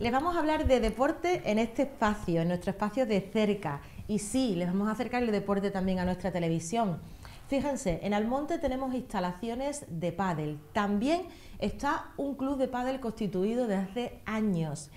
Les vamos a hablar de deporte en este espacio, en nuestro espacio de cerca. Y sí, les vamos a acercar el deporte también a nuestra televisión. Fíjense, en Almonte tenemos instalaciones de pádel. También está un club de pádel constituido de hace años.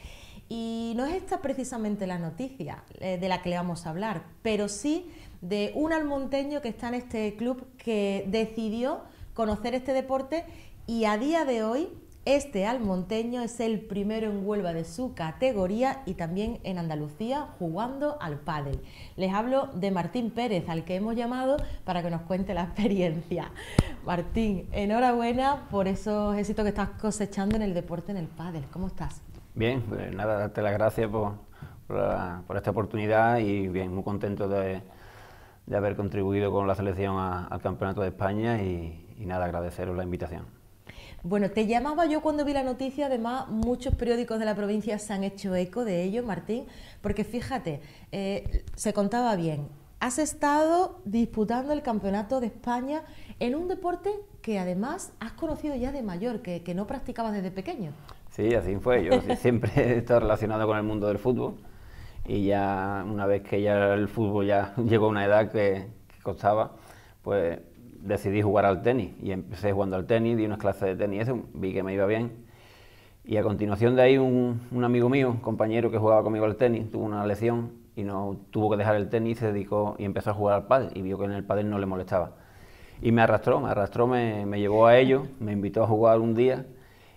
Y no es esta precisamente la noticia eh, de la que le vamos a hablar, pero sí de un almonteño que está en este club que decidió conocer este deporte y a día de hoy este almonteño es el primero en Huelva de su categoría y también en Andalucía jugando al pádel. Les hablo de Martín Pérez, al que hemos llamado para que nos cuente la experiencia. Martín, enhorabuena por esos éxitos que estás cosechando en el deporte en el pádel. ¿Cómo estás? Bien, pues nada, darte las gracias por, esta oportunidad y bien, muy contento de, haber contribuido con la selección al Campeonato de España y nada, agradeceros la invitación. Bueno, te llamaba yo cuando vi la noticia, además muchos periódicos de la provincia se han hecho eco de ello, Martín, porque fíjate, eh, se contaba bien, has estado disputando el Campeonato de España en un deporte que además has conocido ya de mayor, que, no practicabas desde pequeño. Sí, así fue, yo siempre he estado relacionado con el mundo del fútbol y ya una vez que ya el fútbol ya llegó a una edad que, que costaba, pues decidí jugar al tenis y empecé jugando al tenis, di unas clases de tenis, vi que me iba bien. Y a continuación de ahí un, amigo mío, un compañero que jugaba conmigo al tenis, tuvo una lesión y no tuvo que dejar el tenis, se dedicó y empezó a jugar al pádel y vio que en el pádel no le molestaba. Y me arrastró, me arrastró, me, llevó a ello, me invitó a jugar un día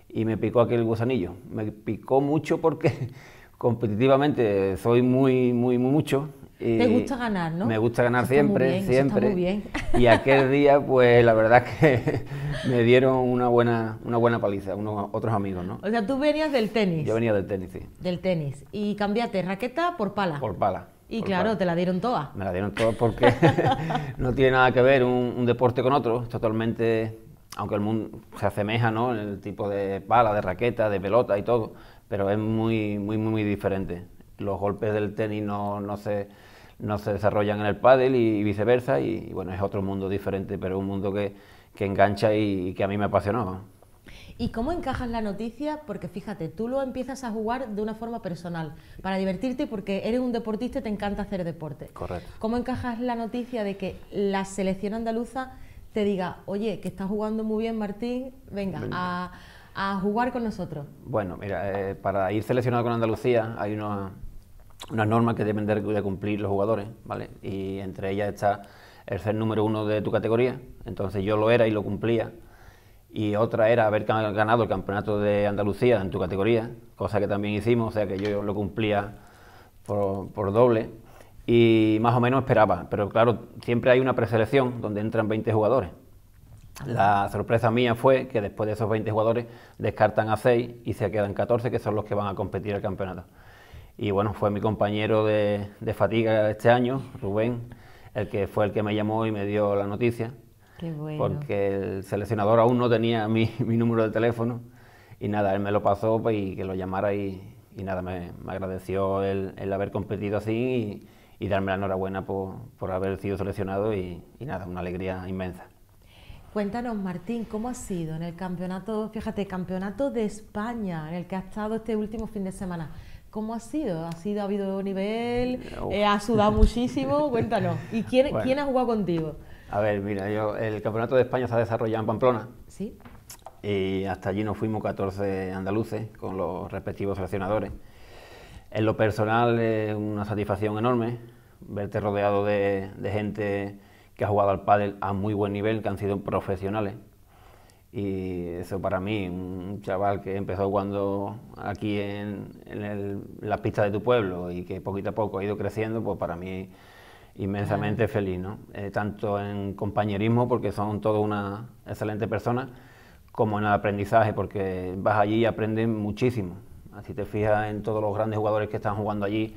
y me picó aquel gusanillo. Me picó mucho porque competitivamente soy muy, muy, muy mucho te gusta ganar, ¿no? Me gusta ganar siempre, siempre. Bien. Y aquel día, pues la verdad que me dieron una buena, una buena paliza, unos otros amigos, ¿no? O sea, tú venías del tenis. Yo venía del tenis, sí. Del tenis. Y cambiaste raqueta por pala. Por pala. Y claro, te la dieron todas. Me la dieron todas porque no tiene nada que ver un, deporte con otro, totalmente, aunque el mundo se asemeja, ¿no? El tipo de pala, de raqueta, de pelota y todo, pero es muy, muy, muy, muy diferente. Los golpes del tenis no, no se no se desarrollan en el pádel y, viceversa. Y, bueno, es otro mundo diferente, pero es un mundo que, engancha y, que a mí me apasionó. ¿Y cómo encajas la noticia? Porque fíjate, tú lo empiezas a jugar de una forma personal, para divertirte porque eres un deportista y te encanta hacer deporte. Correcto. ¿Cómo encajas la noticia de que la selección andaluza te diga, oye, que estás jugando muy bien Martín, venga, A, jugar con nosotros? Bueno, mira, eh, para ir seleccionado con Andalucía hay unos unas normas que deben de cumplir los jugadores, ¿vale? Y entre ellas está el ser número uno de tu categoría, entonces yo lo era y lo cumplía. Y otra era haber ganado el campeonato de Andalucía en tu categoría, cosa que también hicimos, o sea que yo lo cumplía por, doble. Y más o menos esperaba, pero claro, siempre hay una preselección donde entran 20 jugadores. La sorpresa mía fue que después de esos 20 jugadores descartan a 6 y se quedan 14, que son los que van a competir el campeonato. Y bueno, fue mi compañero de, fatiga este año, Rubén, el que fue el que me llamó y me dio la noticia. Qué bueno. Porque el seleccionador aún no tenía mi, número de teléfono. Y nada, él me lo pasó pues, y que lo llamara y, nada, me, agradeció el, haber competido así y, darme la enhorabuena por, haber sido seleccionado y, y, nada, una alegría inmensa. Cuéntanos, Martín, ¿cómo ha sido en el campeonato, fíjate, campeonato de España, en el que ha estado este último fin de semana? ¿Cómo ha sido? ¿Ha sido ha habido nivel? Eh, ¿Ha sudado muchísimo? Cuéntanos. ¿Y quién, ha jugado contigo? A ver, mira, yo, el Campeonato de España se ha desarrollado en Pamplona. Sí. Y hasta allí nos fuimos 14 andaluces con los respectivos seleccionadores. En lo personal es una satisfacción enorme verte rodeado de, de gente que ha jugado al pádel a muy buen nivel, que han sido profesionales. Y eso para mí, un chaval que empezó cuando aquí en, las pistas de tu pueblo y que poquito a poco ha ido creciendo, pues para mí inmensamente feliz, ¿no? Eh, tanto en compañerismo, porque son todos una excelente persona, como en el aprendizaje, porque vas allí y aprendes muchísimo. Así te fijas en todos los grandes jugadores que están jugando allí.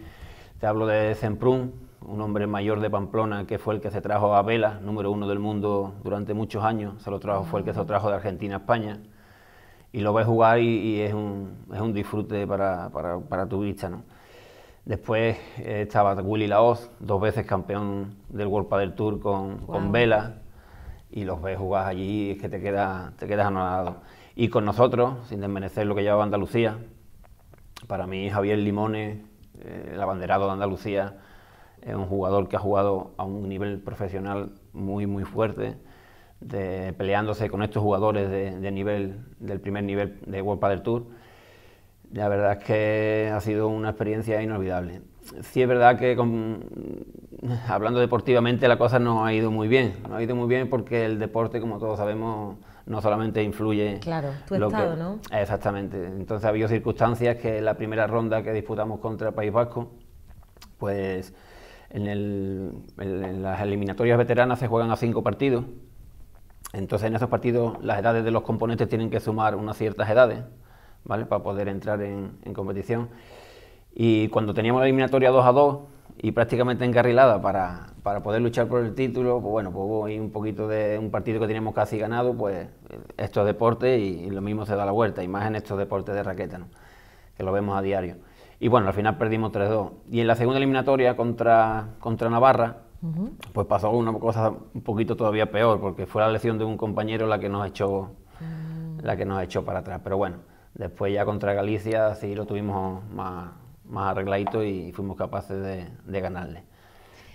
Te hablo de Semprún, un hombre mayor de Pamplona que fue el que se trajo a Vela, número uno del mundo durante muchos años, se lo trajo, fue el que se lo trajo de Argentina a España. Y lo ves jugar y, es, un, disfrute para, tu vista. ¿no? Después eh, estaba Willy Laoz, dos veces campeón del World del Tour con, Vela, y los ves jugar allí y es que te, queda, te quedas anonadado. Y con nosotros, sin desmerecer lo que llevaba Andalucía, para mí Javier Limones, eh, el abanderado de Andalucía, es un jugador que ha jugado a un nivel profesional muy, muy fuerte, de, peleándose con estos jugadores de, nivel, del primer nivel de World Padel Tour. La verdad es que ha sido una experiencia inolvidable. Sí es verdad que con, hablando deportivamente la cosa no ha ido muy bien. No ha ido muy bien porque el deporte, como todos sabemos, no solamente influye... Claro, tu estado, ¿no? Exactamente. Entonces ha habido circunstancias que la primera ronda que disputamos contra el País Vasco, pues en, las eliminatorias veteranas se juegan a cinco partidos. Entonces, en esos partidos, las edades de los componentes tienen que sumar unas ciertas edades, ¿vale? Para poder entrar en, competición. Y cuando teníamos la eliminatoria 2 a 2 y prácticamente encarrilada para, poder luchar por el título, pues bueno, pues hubo un poquito de un partido que teníamos casi ganado, pues estos deportes y, lo mismo se da la vuelta, y más en estos deportes de raqueta, Que lo vemos a diario. Y bueno, al final perdimos 3-2. Y en la segunda eliminatoria contra, contra Navarra, pues pasó una cosa un poquito todavía peor, porque fue la lesión de un compañero la que nos echó, mm. la que nos echó para atrás. Pero bueno, después ya contra Galicia sí lo tuvimos más, más arregladito y fuimos capaces de, ganarle.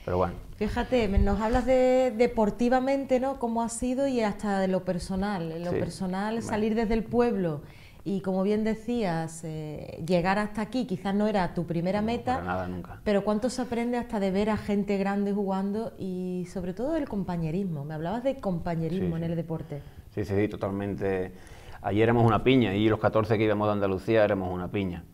Pero bueno. Fíjate, nos hablas de deportivamente, ¿no? Cómo ha sido y hasta de lo personal. En lo personal, salir desde el pueblo y como bien decías, eh, llegar hasta aquí quizás no era tu primera meta, nada, nunca. pero cuánto se aprende hasta de ver a gente grande jugando y sobre todo el compañerismo. Me hablabas de compañerismo en el deporte. Sí, sí, sí, totalmente. Ayer éramos una piña y los 14 que íbamos de Andalucía éramos una piña.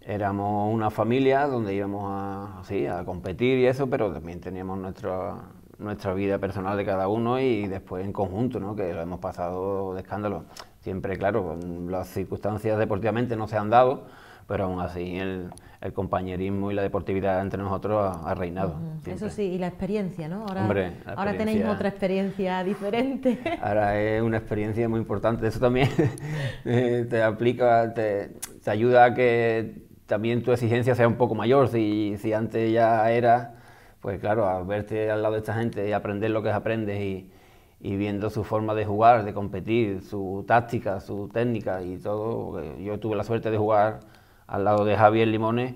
Éramos una familia donde íbamos a, a competir y eso, pero también teníamos nuestra, nuestra vida personal de cada uno y después en conjunto, ¿no? que lo hemos pasado de escándalo. Siempre, claro, las circunstancias deportivamente no se han dado, pero aún así el, compañerismo y la deportividad entre nosotros ha, reinado. Eso sí, y la experiencia, ¿no? Ahora, tenéis otra experiencia diferente. Ahora es una experiencia muy importante. Eso también eh, te aplica, te, te, ayuda a que también tu exigencia sea un poco mayor. Si, si antes ya era, pues claro, a verte al lado de esta gente y aprender lo que aprendes y y viendo su forma de jugar, de competir, su táctica, su técnica y todo. Eh, yo tuve la suerte de jugar al lado de Javier Limones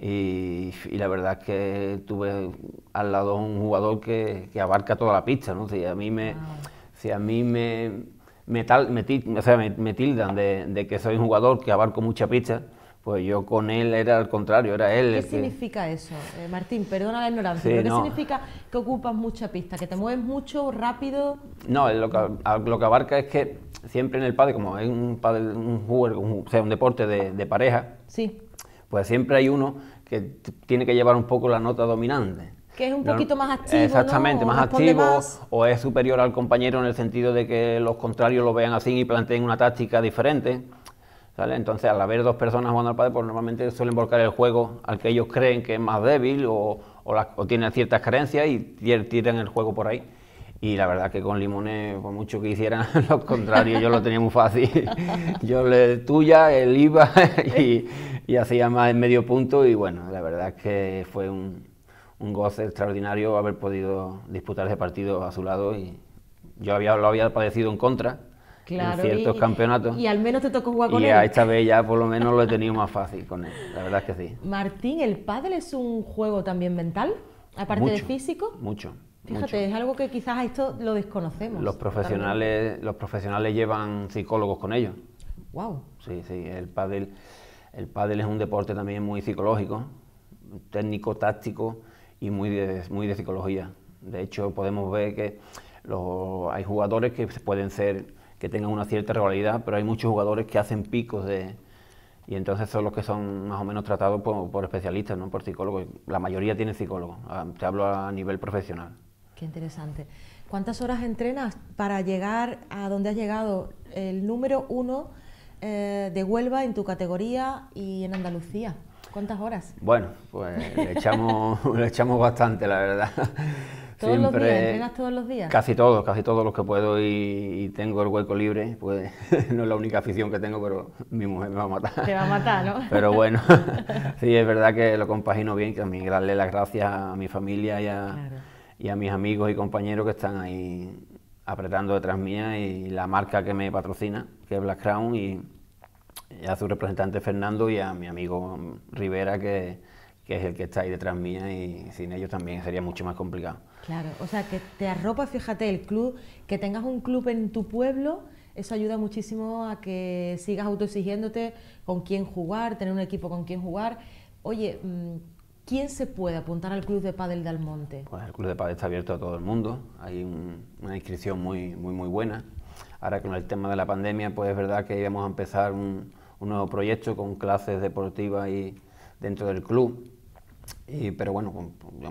y, la verdad es que tuve al lado un jugador que, abarca toda la pista. ¿no? Si a mí me, ah. a mí me, me, me tildan de, de, que soy un jugador que abarco mucha pista, pues yo con él era al contrario, era él. ¿Qué significa eso, eh, Martín? Perdona la ignorancia, pero ¿qué significa que ocupas mucha pista? ¿Que te mueves mucho, rápido? No, lo que, abarca es que siempre en el padre, como es un padre, un sea, un deporte de, pareja, sí. pues siempre hay uno que tiene que llevar un poco la nota dominante. Que es un poquito más activo. Exactamente, más activo o es superior al compañero en el sentido de que los contrarios lo vean así y planteen una táctica diferente. Entonces, al haber dos personas jugando al padre pues normalmente suelen volcar el juego al que ellos creen que es más débil o, tienen ciertas carencias y tiran el juego por ahí. Y la verdad que con Limones, por mucho que hicieran lo contrario, yo lo tenía muy fácil. Yo le tuya, él iba y, y hacía más en medio punto. Y bueno, la verdad que fue un, goce extraordinario haber podido disputar ese partido a su lado. Y yo había, lo había padecido en contra, en ciertos campeonatos. Y al menos te tocó jugar con él. Y esta vez ya por lo menos lo he tenido más fácil con él, la verdad es que sí. Martín, ¿el pádel es un juego también mental, aparte de físico? Mucho. Fíjate, es algo que quizás a esto lo desconocemos. Los profesionales, los profesionales llevan psicólogos con ellos. Wow. Sí, sí, el pádel, el pádel es un deporte también muy psicológico, técnico, táctico y muy de, muy de psicología. De hecho, podemos ver que los, hay jugadores que pueden ser que tengan una cierta regularidad, pero hay muchos jugadores que hacen picos de... Y entonces son los que son más o menos tratados por, especialistas, no por psicólogos. La mayoría tiene psicólogos, ah, te hablo a nivel profesional. Qué interesante. ¿Cuántas horas entrenas para llegar a donde has llegado? El número uno eh, de Huelva en tu categoría y en Andalucía. ¿Cuántas horas? Bueno, pues echamos, le echamos bastante, la verdad. ¿Todos los días? todos los días? Casi todos, casi todos los que puedo y, tengo el hueco libre. Pues no es la única afición que tengo, pero mi mujer me va a matar. Te va a matar, ¿no? Pero bueno, sí, es verdad que lo compagino bien, que darle las gracias a mi familia y a, mis amigos y compañeros que están ahí apretando detrás mía y la marca que me patrocina, que es Black Crown, y, a su representante Fernando y a mi amigo Rivera, que, que es el que está ahí detrás mía y sin ellos también sería mucho más complicado. Claro, o sea, que te arropa, fíjate, el club, que tengas un club en tu pueblo, eso ayuda muchísimo a que sigas autoexigiéndote con quién jugar, tener un equipo con quién jugar. Oye, mm, ¿quién se puede apuntar al Club de Padel de Almonte? Pues el Club de Padel está abierto a todo el mundo, hay una inscripción muy, muy, muy buena. Ahora con el tema de la pandemia, pues es verdad que íbamos a empezar un, nuevo proyecto con clases deportivas y dentro del club. pero bueno,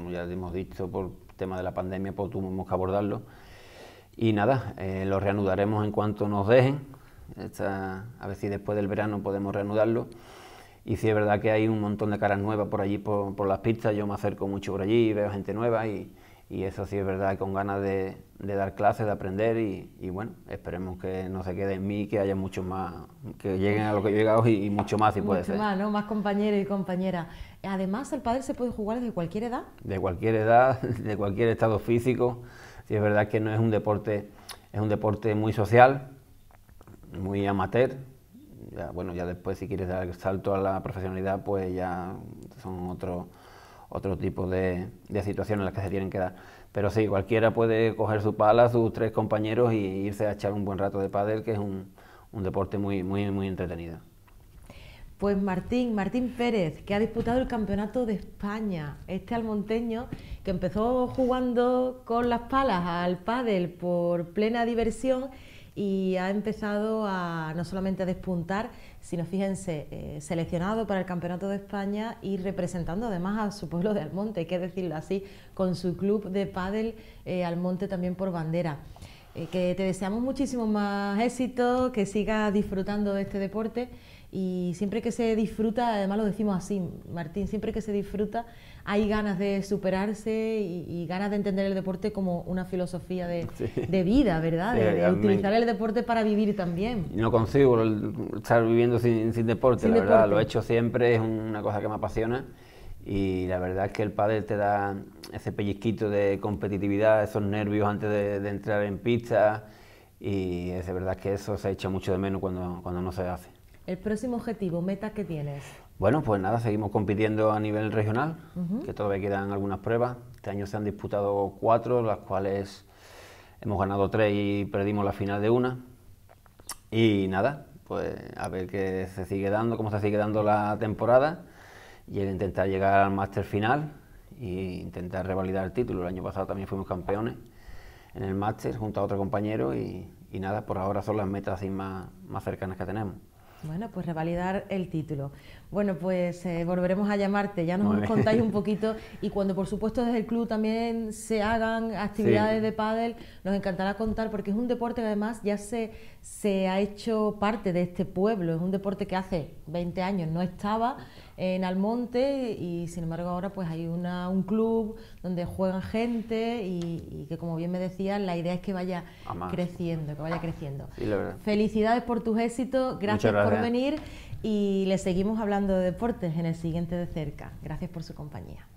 ya hemos dicho por, tema de la pandemia pues tuvimos que abordarlo. Y nada, eh, lo reanudaremos en cuanto nos dejen. a ver si después del verano podemos reanudarlo. Y si es verdad que hay un montón de caras nuevas por allí, por, por las pistas. Yo me acerco mucho por allí, veo gente nueva y, y eso sí es verdad, con ganas de, dar clases, de aprender y, bueno, esperemos que no se quede en mí, que haya mucho más, que lleguen a lo que yo he llegado y, mucho más si puede ser. Mucho más, ¿no? Más compañeros y compañeras. Además, el padre se puede jugar desde cualquier edad. De cualquier edad, de cualquier estado físico. Sí es verdad que no es un deporte, es un deporte muy social, muy amateur. bueno, ya después si quieres dar el salto a la profesionalidad, pues ya son otros otro tipo de, de situaciones en las que se tienen que dar. Pero sí, cualquiera puede coger su pala, sus tres compañeros ...e irse a echar un buen rato de pádel, que es un, un deporte muy, muy, muy entretenido. Pues Martín, Martín Pérez, que ha disputado el Campeonato de España, este almonteño que empezó jugando con las palas al pádel por plena diversión y ha empezado a no solamente a despuntar, sino fíjense, eh, seleccionado para el Campeonato de España y representando además a su pueblo de Almonte, hay que decirlo así, con su club de pádel eh, Almonte también por bandera. Eh, que te deseamos muchísimo más éxito, que sigas disfrutando de este deporte y siempre que se disfruta, además lo decimos así, Martín, siempre que se disfruta hay ganas de superarse y, ganas de entender el deporte como una filosofía de, vida, ¿verdad? de, utilizar el deporte para vivir también. No consigo estar viviendo sin, deporte, la verdad. Lo he hecho siempre, es una cosa que me apasiona. Y la verdad es que el padre te da ese pellizquito de competitividad, esos nervios antes de, entrar en pista. Y es de verdad que eso se echa mucho de menos cuando, cuando no se hace. ¿El próximo objetivo, meta que tienes? Bueno, pues nada, seguimos compitiendo a nivel regional, que todavía quedan algunas pruebas. Este año se han disputado cuatro, las cuales hemos ganado tres y perdimos la final de una. Y nada, pues a ver qué se sigue dando, cómo se sigue dando la temporada y el intentar llegar al máster final e intentar revalidar el título. El año pasado también fuimos campeones en el máster junto a otro compañero y, nada, por ahora son las metas más cercanas que tenemos. Bueno, pues revalidar el título. Bueno, pues eh, volveremos a llamarte, ya nos contáis un poquito y cuando por supuesto desde el club también se hagan actividades de pádel, nos encantará contar porque es un deporte que además ya se, se ha hecho parte de este pueblo, es un deporte que hace 20 años no estaba en Almonte y sin embargo ahora pues hay un club donde juegan gente y, que como bien me decían, la idea es que vaya creciendo, que vaya creciendo. Felicidades por tus éxitos, gracias por venir y le seguimos hablando de deportes en el siguiente de cerca. Gracias por su compañía.